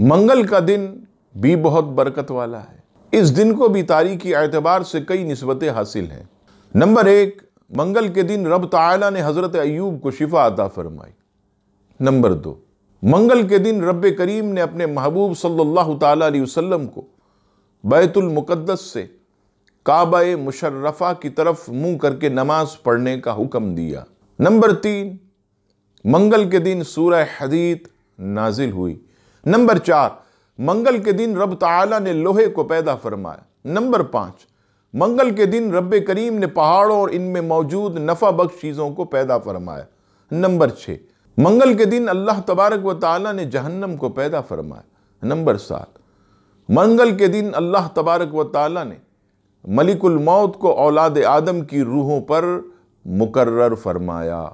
मंगल का दिन भी बहुत बरकत वाला है इस दिन को भी तारीखी एतबार से कई नस्बतें हासिल हैं नंबर एक मंगल के दिन रब तला ने हज़रत अयूब को शिफा अता फरमाई नंबर दो मंगल के दिन रब करीम ने अपने महबूब सल्लल्लाहु अलैहि वसल्लम को बैतुल मुक़द्दस से काबा मुशर्रफ़ा की तरफ मुंह करके नमाज पढ़ने का हुक्म दिया नंबर तीन मंगल के दिन सूरह हदीत नाजिल हुई नंबर चार मंगल के दिन रब ताला ने लोहे को पैदा फरमाया नंबर पाँच मंगल के दिन रब करीम ने पहाड़ों और इनमें मौजूद नफ़ा बख्श चीज़ों को पैदा फरमाया नंबर छः मंगल के दिन अल्लाह तबारक व ताली ने जहन्नम को पैदा फरमाया नंबर सात मंगल के दिन अल्लाह तबारक व ताली ने मलिकुल मौत को औलाद आदम की रूहों पर मुकर्र फरमाया